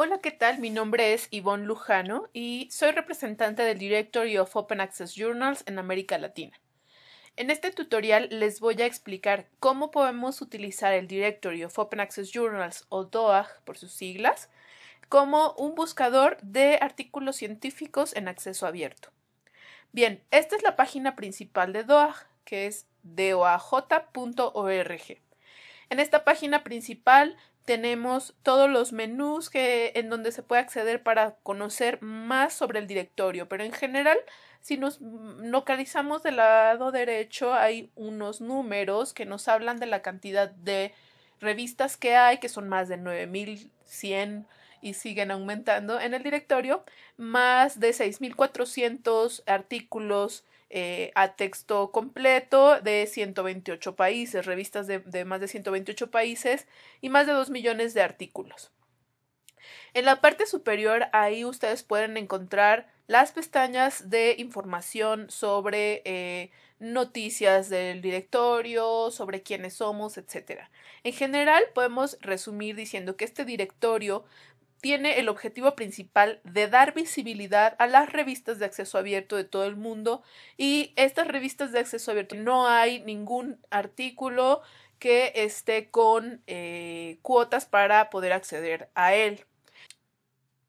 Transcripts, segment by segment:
Hola, ¿qué tal? Mi nombre es Ivonne Lujano y soy representante del Directory of Open Access Journals en América Latina. En este tutorial les voy a explicar cómo podemos utilizar el Directory of Open Access Journals o DOAJ por sus siglas como un buscador de artículos científicos en acceso abierto. Bien, esta es la página principal de DOAJ, que es doaj.org. En esta página principal tenemos todos los menús que, en donde se puede acceder para conocer más sobre el directorio, pero en general si nos localizamos del lado derecho hay unos números que nos hablan de la cantidad de revistas que hay, que son más de 9100 y siguen aumentando en el directorio, más de 6.400 artículos eh, a texto completo de 128 países, revistas de, de más de 128 países y más de 2 millones de artículos. En la parte superior ahí ustedes pueden encontrar las pestañas de información sobre eh, noticias del directorio, sobre quiénes somos, etc. En general podemos resumir diciendo que este directorio tiene el objetivo principal de dar visibilidad a las revistas de acceso abierto de todo el mundo y estas revistas de acceso abierto no hay ningún artículo que esté con eh, cuotas para poder acceder a él.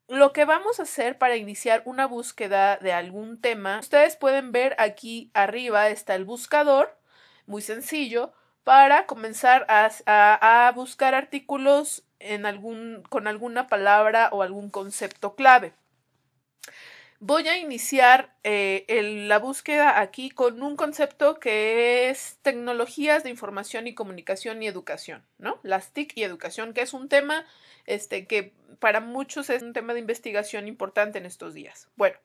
Lo que vamos a hacer para iniciar una búsqueda de algún tema, ustedes pueden ver aquí arriba está el buscador, muy sencillo, para comenzar a, buscar artículos con alguna palabra o algún concepto clave. Voy a iniciar eh, la búsqueda aquí con un concepto que es tecnologías de información y comunicación y educación, ¿no? Las TIC y educación, que es un tema este, que para muchos es un tema de investigación importante en estos días. Bueno,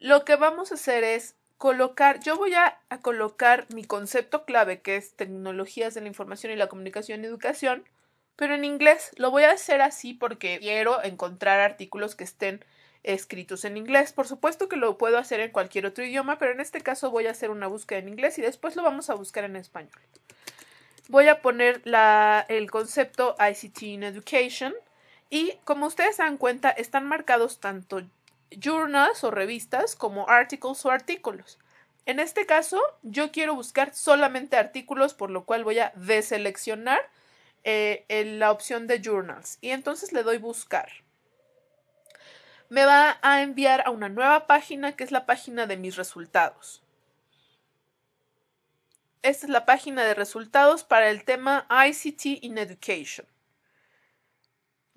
lo que vamos a hacer es colocar, yo voy a, colocar mi concepto clave, que es tecnologías de la información y la comunicación y educación, pero en inglés lo voy a hacer así porque quiero encontrar artículos que estén escritos en inglés. Por supuesto que lo puedo hacer en cualquier otro idioma, pero en este caso voy a hacer una búsqueda en inglés y después lo vamos a buscar en español. Voy a poner la, el concepto ICT in Education y como ustedes se dan cuenta, están marcados tanto journals o revistas como articles o artículos. En este caso, yo quiero buscar solamente artículos, por lo cual voy a deseleccionar eh, la opción de journals y entonces le doy buscar. Me va a enviar a una nueva página que es la página de mis resultados. Esta es la página de resultados para el tema ICT in Education.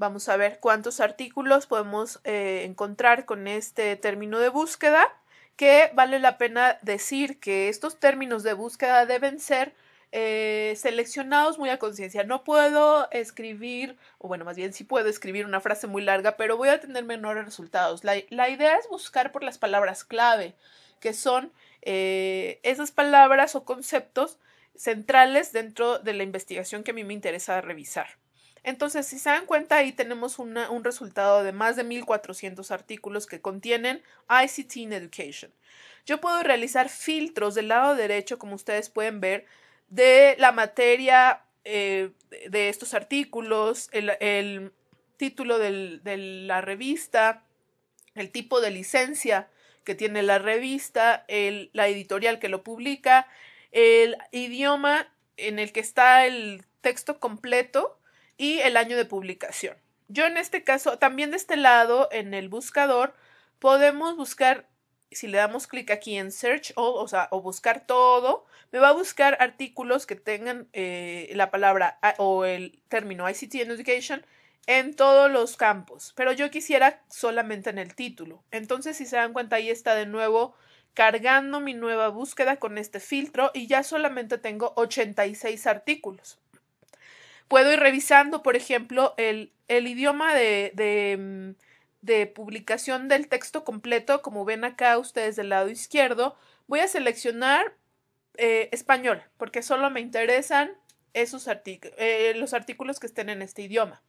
Vamos a ver cuántos artículos podemos eh, encontrar con este término de búsqueda, que vale la pena decir que estos términos de búsqueda deben ser eh, seleccionados muy a conciencia. No puedo escribir, o bueno, más bien sí puedo escribir una frase muy larga, pero voy a tener menores resultados. La, idea es buscar por las palabras clave, que son eh, esas palabras o conceptos centrales dentro de la investigación que a mí me interesa revisar. Entonces, si se dan cuenta, ahí tenemos un resultado de más de 1.400 artículos que contienen ICT in Education. Yo puedo realizar filtros del lado derecho, como ustedes pueden ver, de la materia eh, de estos artículos, el, título de la revista, el tipo de licencia que tiene la revista, la editorial que lo publica, el idioma en el que está el texto completo y el año de publicación. Yo en este caso, también de este lado, en el buscador, podemos buscar, si le damos clic aquí en Search All, o buscar todo, me va a buscar artículos que tengan eh, la palabra o el término ICT and Education en todos los campos, pero yo quisiera solamente en el título. Entonces, si se dan cuenta, ahí está de nuevo cargando mi nueva búsqueda con este filtro y ya solamente tengo 86 artículos puedo ir revisando, por ejemplo, el, idioma mm, de, publicación del texto completo, como ven acá ustedes del lado izquierdo. Voy a seleccionar eh, español, porque solo me interesan esos eh, los artículos que estén en este idioma.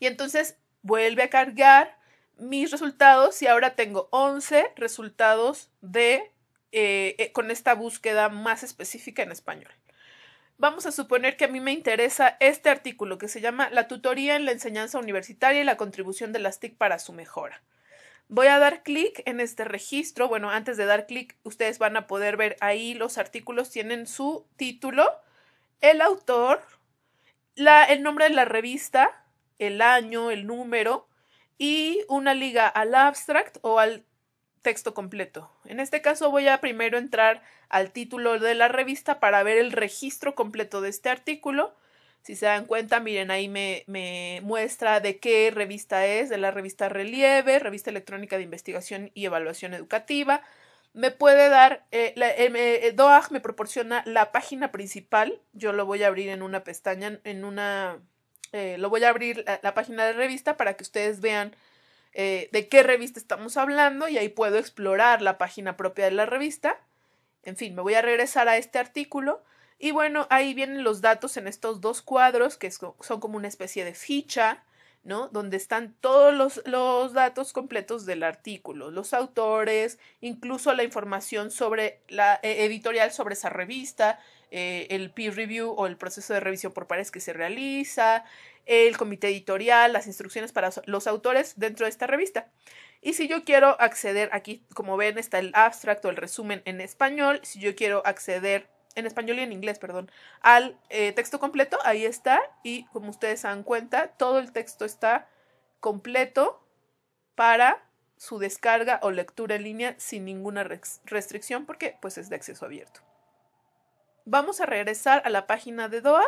Y entonces vuelve a cargar mis resultados y ahora tengo 11 resultados de, eh, con esta búsqueda más específica en español vamos a suponer que a mí me interesa este artículo que se llama La tutoría en la enseñanza universitaria y la contribución de las TIC para su mejora. Voy a dar clic en este registro. Bueno, antes de dar clic, ustedes van a poder ver ahí los artículos tienen su título, el autor, el nombre de la revista, el año, el número y una liga al abstract o al texto completo. En este caso voy a primero entrar al título de la revista para ver el registro completo de este artículo. Si se dan cuenta, miren, ahí me, muestra de qué revista es, de la revista Relieve, Revista Electrónica de Investigación y Evaluación Educativa. Me puede dar, eh, la, eh, eh, DOAG me proporciona la página principal. Yo lo voy a abrir en una pestaña, en una, lo voy a abrir la, la página de revista para que ustedes vean eh, de qué revista estamos hablando y ahí puedo explorar la página propia de la revista. En fin, me voy a regresar a este artículo y bueno, ahí vienen los datos en estos dos cuadros que son como una especie de ficha, ¿no? Donde están todos los, datos completos del artículo, los autores, incluso la información sobre la eh, editorial sobre esa revista, eh, el peer review o el proceso de revisión por pares que se realiza, el comité editorial, las instrucciones para los autores dentro de esta revista. Y si yo quiero acceder, aquí como ven está el abstracto, el resumen en español, si yo quiero acceder en español y en inglés, perdón, al eh, texto completo, ahí está. Y como ustedes se dan cuenta, todo el texto está completo para su descarga o lectura en línea sin ninguna restricción porque pues es de acceso abierto. Vamos a regresar a la página de DOAG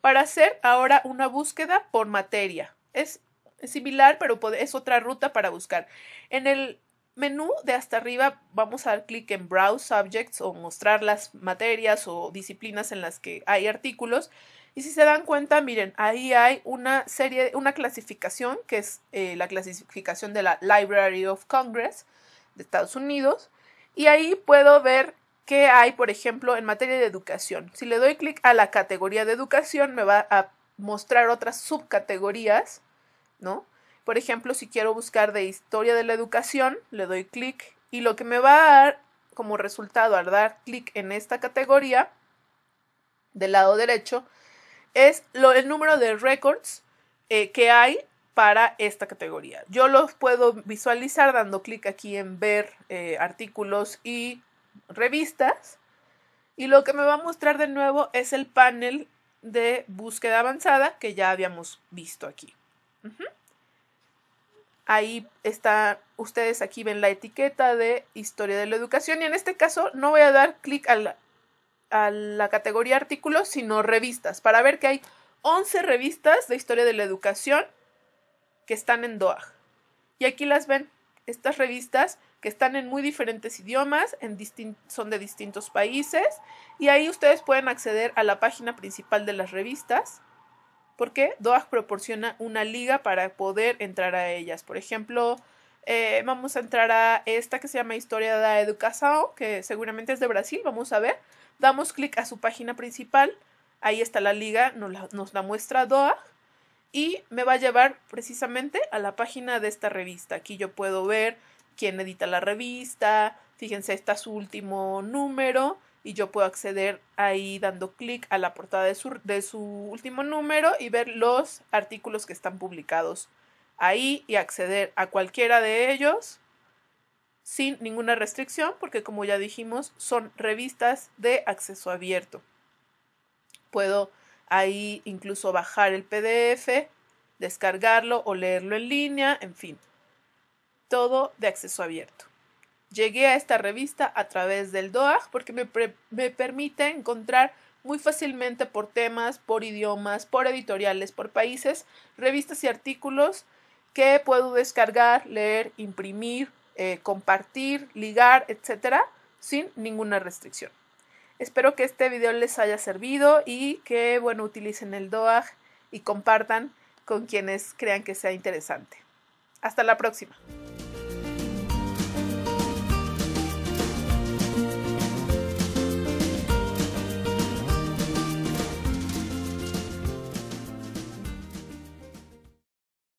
para hacer ahora una búsqueda por materia. Es similar, pero es otra ruta para buscar. En el menú de hasta arriba vamos a dar clic en Browse Subjects o mostrar las materias o disciplinas en las que hay artículos. Y si se dan cuenta, miren, ahí hay una serie, una clasificación que es eh, la clasificación de la Library of Congress de Estados Unidos. Y ahí puedo ver qué hay, por ejemplo, en materia de educación. Si le doy clic a la categoría de educación, me va a mostrar otras subcategorías, ¿no? Por ejemplo, si quiero buscar de historia de la educación, le doy clic y lo que me va a dar como resultado al dar clic en esta categoría del lado derecho es el número de records eh, que hay para esta categoría. Yo los puedo visualizar dando clic aquí en ver eh, artículos y revistas. Y lo que me va a mostrar de nuevo es el panel de búsqueda avanzada que ya habíamos visto aquí. Ahí está, ustedes aquí ven la etiqueta de historia de la educación y en este caso no voy a dar clic a, a la, categoría artículos, sino revistas, para ver que hay 11 revistas de historia de la educación que están en DOAG. Y aquí las ven, estas revistas que están en muy diferentes idiomas, son de distintos países, y ahí ustedes pueden acceder a la página principal de las revistas, porque DOAG proporciona una liga para poder entrar a ellas. Por ejemplo, eh, vamos a entrar a esta que se llama Historia da Educación, que seguramente es de Brasil, vamos a ver. Damos clic a su página principal, ahí está la liga, nos la, nos la muestra DOAG y me va a llevar precisamente a la página de esta revista. Aquí yo puedo ver quién edita la revista, fíjense, está su último número y yo puedo acceder ahí dando clic a la portada de su, de su último número y ver los artículos que están publicados ahí y acceder a cualquiera de ellos sin ninguna restricción porque como ya dijimos son revistas de acceso abierto. Puedo ahí incluso bajar el PDF, descargarlo o leerlo en línea, en fin todo de acceso abierto. Llegué a esta revista a través del DOAG porque me, permite encontrar muy fácilmente por temas, por idiomas, por editoriales, por países, revistas y artículos que puedo descargar, leer, imprimir, eh, compartir, ligar, etcétera, sin ninguna restricción. Espero que este video les haya servido y que, bueno, utilicen el DOAG y compartan con quienes crean que sea interesante. Hasta la próxima.